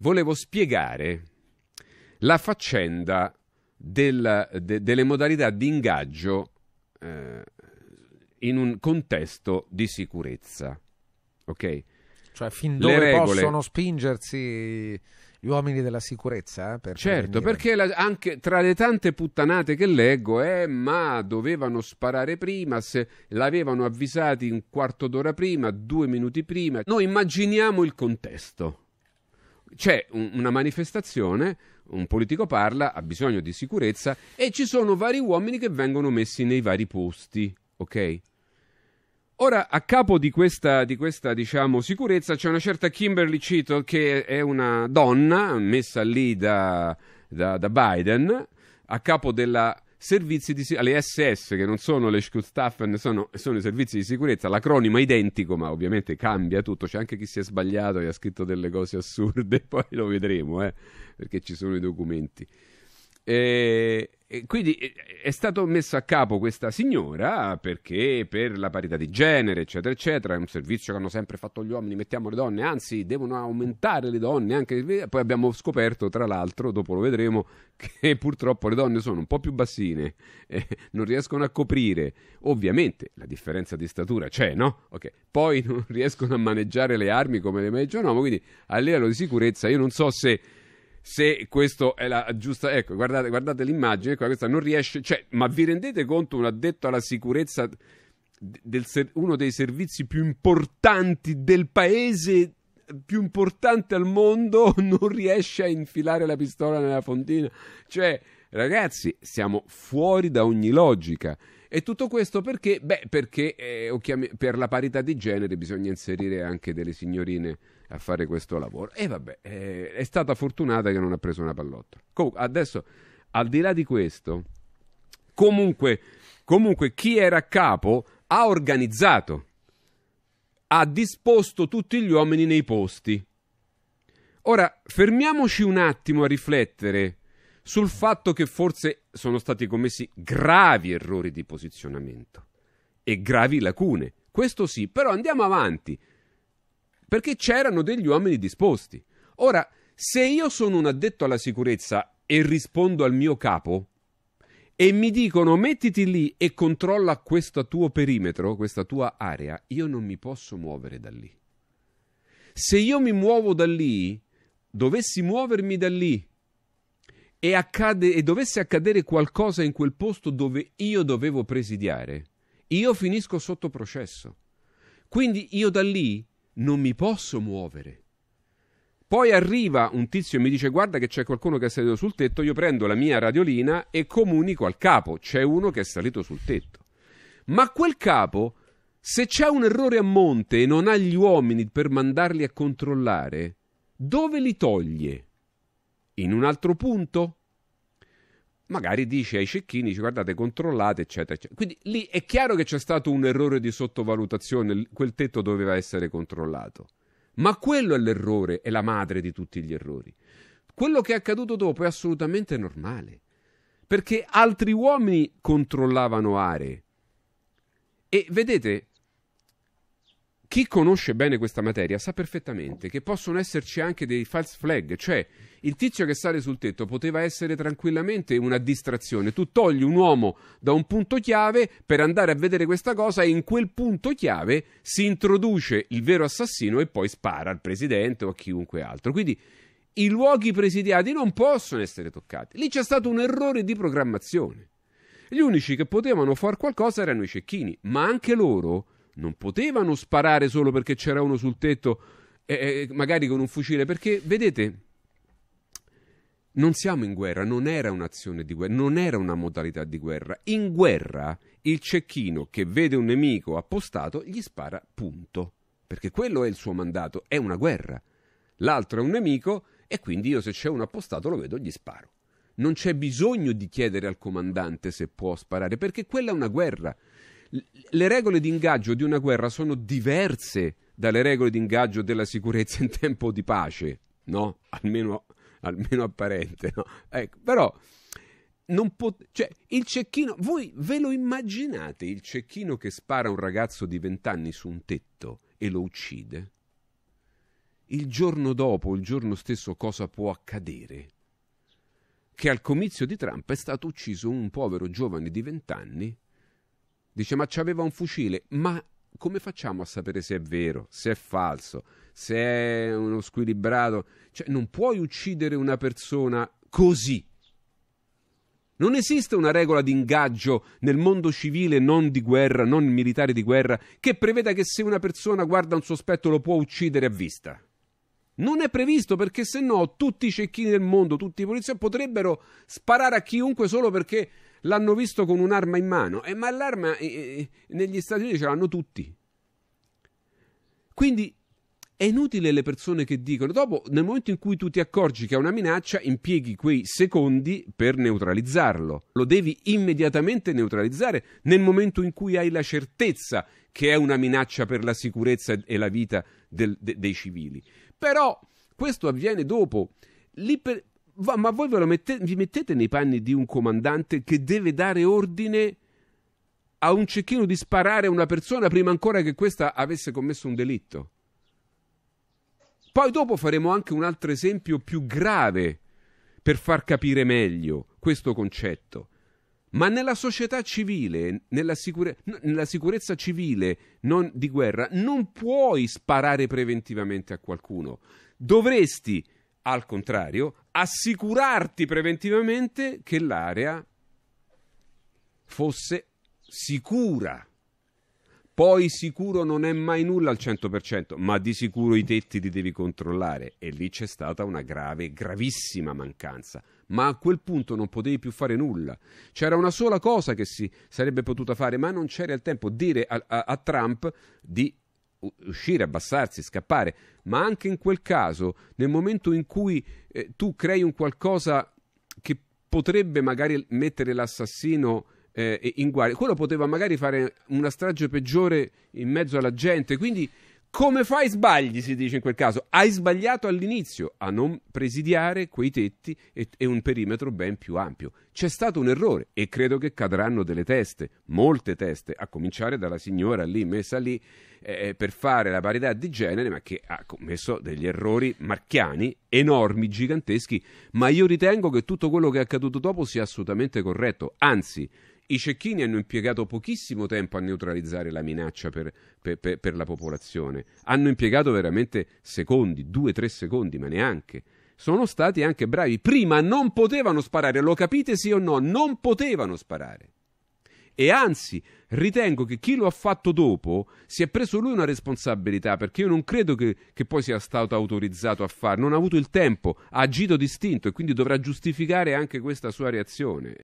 volevo spiegare la faccenda del, de, delle modalità di ingaggio eh, in un contesto di sicurezza. Ok? Cioè, fin dove regole... possono spingersi gli uomini della sicurezza? Eh, per certo, perché la, anche tra le tante puttanate che leggo è eh, ma dovevano sparare prima, se l'avevano avvisati un quarto d'ora prima, due minuti prima. Noi immaginiamo il contesto c'è un, una manifestazione, un politico parla, ha bisogno di sicurezza e ci sono vari uomini che vengono messi nei vari posti, ok? Ora, a capo di questa, di questa diciamo, sicurezza c'è una certa Kimberly Cito che è una donna messa lì da, da, da Biden, a capo della servizi di sicurezza, SS che non sono le Schutzstaffen, sono, sono i servizi di sicurezza, l'acronimo è identico ma ovviamente cambia tutto, c'è anche chi si è sbagliato e ha scritto delle cose assurde, poi lo vedremo eh, perché ci sono i documenti. E, eh, e quindi eh, è stato messo a capo questa signora perché per la parità di genere, eccetera, eccetera, è un servizio che hanno sempre fatto gli uomini, mettiamo le donne, anzi devono aumentare le donne. Anche... Eh, poi abbiamo scoperto, tra l'altro, dopo lo vedremo, che purtroppo le donne sono un po' più bassine, eh, non riescono a coprire, ovviamente la differenza di statura c'è, no? Okay. Poi non riescono a maneggiare le armi come le maneggia un uomo, quindi a livello di sicurezza io non so se se questa è la giusta... Ecco, guardate, guardate l'immagine, ecco, questa non riesce... Cioè, ma vi rendete conto un addetto alla sicurezza del ser- uno dei servizi più importanti del paese più importante al mondo non riesce a infilare la pistola nella fontina cioè Ragazzi, siamo fuori da ogni logica. E tutto questo perché? Beh, perché eh, per la parità di genere bisogna inserire anche delle signorine a fare questo lavoro. E vabbè, eh, è stata fortunata che non ha preso una pallottola. Comunque, adesso, al di là di questo, comunque, comunque chi era a capo ha organizzato, ha disposto tutti gli uomini nei posti. Ora, fermiamoci un attimo a riflettere sul fatto che forse sono stati commessi gravi errori di posizionamento e gravi lacune. Questo sì, però andiamo avanti, perché c'erano degli uomini disposti. Ora, se io sono un addetto alla sicurezza e rispondo al mio capo e mi dicono mettiti lì e controlla questo tuo perimetro, questa tua area, io non mi posso muovere da lì. Se io mi muovo da lì, dovessi muovermi da lì e, accade, e dovesse accadere qualcosa in quel posto dove io dovevo presidiare, io finisco sotto processo. Quindi io da lì non mi posso muovere. Poi arriva un tizio e mi dice guarda che c'è qualcuno che è salito sul tetto, io prendo la mia radiolina e comunico al capo, c'è uno che è salito sul tetto. Ma quel capo, se c'è un errore a monte e non ha gli uomini per mandarli a controllare, dove li toglie? In un altro punto, magari dice ai cecchini, guardate, controllate, eccetera, eccetera. Quindi lì è chiaro che c'è stato un errore di sottovalutazione, quel tetto doveva essere controllato. Ma quello è l'errore, è la madre di tutti gli errori. Quello che è accaduto dopo è assolutamente normale, perché altri uomini controllavano aree. E vedete, chi conosce bene questa materia sa perfettamente che possono esserci anche dei false flag, cioè il tizio che sale sul tetto poteva essere tranquillamente una distrazione. Tu togli un uomo da un punto chiave per andare a vedere questa cosa e in quel punto chiave si introduce il vero assassino e poi spara al presidente o a chiunque altro. Quindi i luoghi presidiati non possono essere toccati. Lì c'è stato un errore di programmazione. Gli unici che potevano far qualcosa erano i cecchini, ma anche loro non potevano sparare solo perché c'era uno sul tetto, eh, magari con un fucile, perché vedete, non siamo in guerra, non era un'azione di guerra, non era una modalità di guerra. In guerra il cecchino che vede un nemico appostato gli spara, punto. Perché quello è il suo mandato, è una guerra. L'altro è un nemico e quindi io se c'è un appostato lo vedo, gli sparo. Non c'è bisogno di chiedere al comandante se può sparare, perché quella è una guerra le regole di ingaggio di una guerra sono diverse dalle regole di ingaggio della sicurezza in tempo di pace, no? Almeno, almeno apparente, no? Ecco, però non pot- cioè, il cecchino, voi ve lo immaginate il cecchino che spara un ragazzo di 20 anni su un tetto e lo uccide? Il giorno dopo, il giorno stesso, cosa può accadere? Che al comizio di Trump è stato ucciso un povero giovane di 20 anni Dice, ma c'aveva un fucile. Ma come facciamo a sapere se è vero, se è falso, se è uno squilibrato? Cioè, non puoi uccidere una persona così. Non esiste una regola di ingaggio nel mondo civile, non di guerra, non militare di guerra, che preveda che se una persona guarda un sospetto lo può uccidere a vista. Non è previsto perché se no tutti i cecchini del mondo, tutti i poliziotti potrebbero sparare a chiunque solo perché l'hanno visto con un'arma in mano, eh, ma l'arma eh, eh, negli Stati Uniti ce l'hanno tutti. Quindi è inutile le persone che dicono, dopo nel momento in cui tu ti accorgi che è una minaccia, impieghi quei secondi per neutralizzarlo. Lo devi immediatamente neutralizzare nel momento in cui hai la certezza che è una minaccia per la sicurezza e la vita del, de, dei civili. Però questo avviene dopo. Lì per, ma voi ve mette, vi mettete nei panni di un comandante che deve dare ordine a un cecchino di sparare a una persona prima ancora che questa avesse commesso un delitto? Poi dopo faremo anche un altro esempio più grave per far capire meglio questo concetto. Ma nella società civile, nella, sicure- nella sicurezza civile di guerra, non puoi sparare preventivamente a qualcuno. Dovresti, al contrario, assicurarti preventivamente che l'area fosse sicura. Poi sicuro non è mai nulla al 100%, ma di sicuro i tetti li devi controllare e lì c'è stata una grave, gravissima mancanza. Ma a quel punto non potevi più fare nulla. C'era una sola cosa che si sarebbe potuta fare, ma non c'era il tempo. Dire a, a, a Trump di uscire, abbassarsi, scappare, ma anche in quel caso, nel momento in cui eh, tu crei un qualcosa che potrebbe magari mettere l'assassino eh, in guardia, quello poteva magari fare una strage peggiore in mezzo alla gente, quindi come fai sbagli, si dice in quel caso. Hai sbagliato all'inizio a non presidiare quei tetti e, e, un perimetro ben più ampio. C'è stato un errore e credo che cadranno delle teste, molte teste, a cominciare dalla signora lì messa lì eh, eh per fare la parità di genere, ma che ha commesso degli errori marchiani, enormi, giganteschi. Ma io ritengo che tutto quello che è accaduto dopo sia assolutamente corretto. Anzi, i cecchini hanno impiegato pochissimo tempo a neutralizzare la minaccia per, per, per, per la popolazione. Hanno impiegato veramente secondi, due, tre secondi, ma neanche sono stati anche bravi. Prima non potevano sparare, lo capite sì o no? Non potevano sparare. E anzi, ritengo che chi lo ha fatto dopo si è preso lui una responsabilità, perché io non credo che, che poi sia stato autorizzato a farlo, non ha avuto il tempo, ha agito distinto e quindi dovrà giustificare anche questa sua reazione.